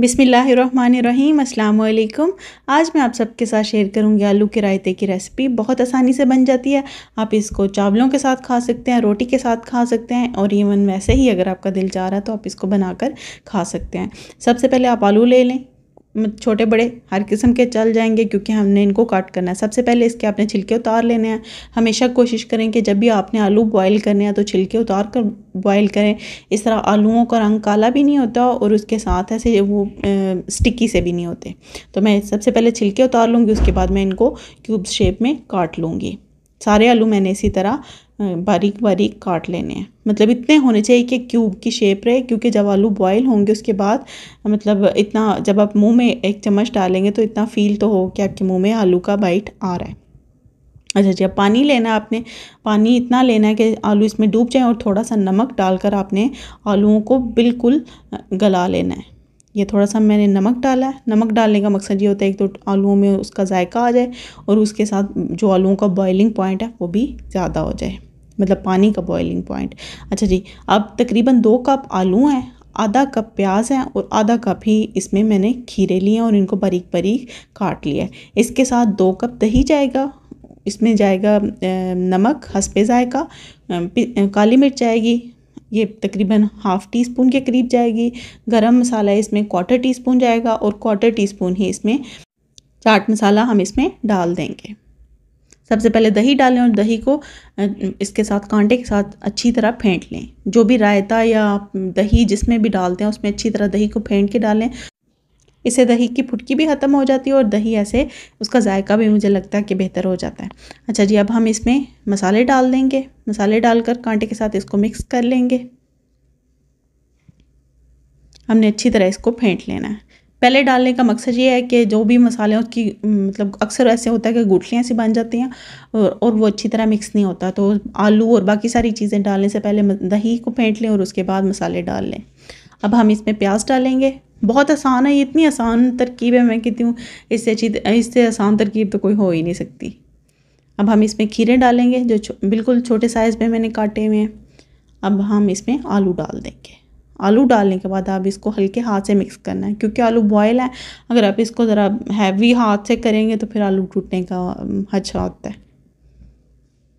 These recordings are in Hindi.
बिसमीम् आज मैं आप सबके साथ शेयर करूंगी आलू के रायते की रेसिपी बहुत आसानी से बन जाती है आप इसको चावलों के साथ खा सकते हैं रोटी के साथ खा सकते हैं और इवन वैसे ही अगर आपका दिल चाह रहा है तो आप इसको बनाकर खा सकते हैं सबसे पहले आप आलू ले लें छोटे बड़े हर किस्म के चल जाएंगे क्योंकि हमने इनको काट करना है सबसे पहले इसके आपने छिलके उतार लेने हैं हमेशा कोशिश करें कि जब भी आपने आलू बॉईल करने हैं तो छिलके उतार कर बॉईल करें इस तरह आलूओं का रंग काला भी नहीं होता और उसके साथ ऐसे वो स्टिकी से भी नहीं होते तो मैं सबसे पहले छिलके उतार लूँगी उसके बाद मैं इनको क्यूब शेप में काट लूँगी सारे आलू मैंने इसी तरह बारीक बारीक काट लेने हैं मतलब इतने होने चाहिए कि क्यूब की शेप रहे क्योंकि जब आलू बॉयल होंगे उसके बाद मतलब इतना जब आप मुंह में एक चम्मच डालेंगे तो इतना फील तो हो कि आपके मुंह में आलू का बाइट आ रहा है अच्छा जी पानी लेना है आपने पानी इतना लेना है कि आलू इसमें डूब जाए और थोड़ा सा नमक डालकर आपने आलुओं को बिल्कुल गला लेना है ये थोड़ा सा मैंने नमक डाला है नमक डालने का मकसद ये होता है एक तो आलूओं में उसका जायका आ जाए और उसके साथ जो आलूओं का बॉइलिंग पॉइंट है वो भी ज़्यादा हो जाए मतलब पानी का बॉइलिंग पॉइंट अच्छा जी अब तकरीबन दो कप आलू हैं आधा कप प्याज है और आधा कप ही इसमें मैंने खीरे लिए हैं और इनको बारीक बारीक काट लिया है इसके साथ दो कप दही जाएगा इसमें जाएगा नमक हंसपे जायका काली मिर्च जाएगी ये तकरीबन हाफ़ टी स्पून के करीब जाएगी गरम मसाला इसमें क्वार्टर टी स्पून जाएगा और क्वार्टर टी स्पून ही इसमें चाट मसाला हम इसमें डाल देंगे सबसे पहले दही डालें और दही को इसके साथ कांटे के साथ अच्छी तरह फेंट लें जो भी रायता या दही जिसमें भी डालते हैं उसमें अच्छी तरह दही को फेंट के डालें इससे दही की फुटकी भी ख़त्म हो जाती है और दही ऐसे उसका जायका भी मुझे लगता है कि बेहतर हो जाता है अच्छा जी अब हम इसमें मसाले डाल देंगे मसाले डालकर कांटे के साथ इसको मिक्स कर लेंगे हमने अच्छी तरह इसको फेंट लेना है पहले डालने का मकसद ये है कि जो भी मसाले हैं उसकी मतलब अक्सर ऐसे होता है कि गुठलियाँ सी बन जाती हैं और, और वो अच्छी तरह मिक्स नहीं होता तो आलू और बाकी सारी चीज़ें डालने से पहले दही को फेंट लें और उसके बाद मसाले डाल लें अब हम इसमें प्याज डालेंगे बहुत आसान है ये इतनी आसान तरकीब है मैं कहती हूँ इससे अच्छी इससे आसान तरकीब तो कोई हो ही नहीं सकती अब हम इसमें खीरे डालेंगे जो छो, बिल्कुल छोटे साइज़ में मैंने काटे हुए हैं अब हम इसमें आलू डाल देंगे आलू डालने के बाद आप इसको हल्के हाथ से मिक्स करना है क्योंकि आलू बॉयल है अगर आप इसको ज़रा हैवी हाथ से करेंगे तो फिर आलू टूटने का अच्छा होता है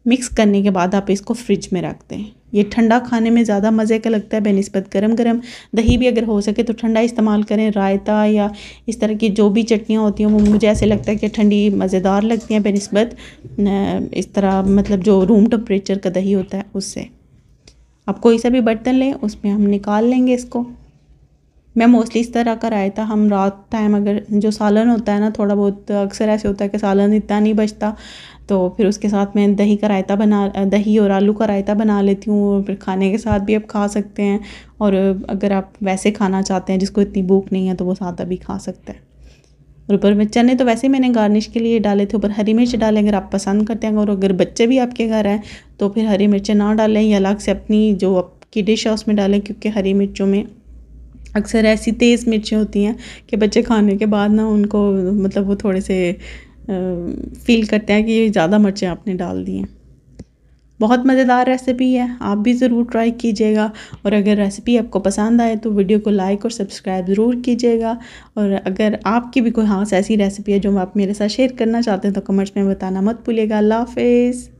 मिक्स करने के बाद आप इसको फ्रिज में रख दें ये ठंडा खाने में ज़्यादा मज़े का लगता है बनस्बत गर्म गर्म दही भी अगर हो सके तो ठंडा इस्तेमाल करें रायता या इस तरह की जो भी चटनियाँ होती हैं वो मुझे ऐसे लगता है कि ठंडी मज़ेदार लगती हैं बनस्बत इस तरह मतलब जो रूम टेम्परेचर का दही होता है उससे आप कोई सा भी बर्तन लें उसमें हम निकाल लेंगे इसको मैं मोस्टली इस तरह का रायता हम रात टाइम अगर जो सालन होता है ना थोड़ा बहुत अक्सर ऐसे होता है कि सालन इतना नहीं बचता तो फिर उसके साथ मैं दही का रायता बना दही और आलू का रायता बना लेती हूँ और फिर खाने के साथ भी आप खा सकते हैं और अगर आप वैसे खाना चाहते हैं जिसको इतनी भूख नहीं है तो वो सादा भी खा सकते हैं और ऊपर में चने तो वैसे ही मैंने गार्निश के लिए डाले थे ऊपर हरी मिर्च डालें अगर आप पसंद करते हैं और अगर बच्चे भी आपके घर हैं तो फिर हरी मिर्चें ना डालें या अलग से अपनी जो आपकी डिश है उसमें डालें क्योंकि हरी मिर्चों में अक्सर ऐसी तेज़ मिर्चें होती हैं कि बच्चे खाने के बाद ना उनको मतलब वो थोड़े से फील करते हैं कि ये ज़्यादा मिर्चें आपने डाल दी हैं बहुत मज़ेदार रेसिपी है आप भी ज़रूर ट्राई कीजिएगा और अगर रेसिपी आपको पसंद आए तो वीडियो को लाइक और सब्सक्राइब ज़रूर कीजिएगा और अगर आपकी भी कोई हाँ ऐसी रेसिपी है जो आप मेरे साथ शेयर करना चाहते हैं तो कमेंट्स में बताना मत भूलिएगा अल्लाह हाफिज़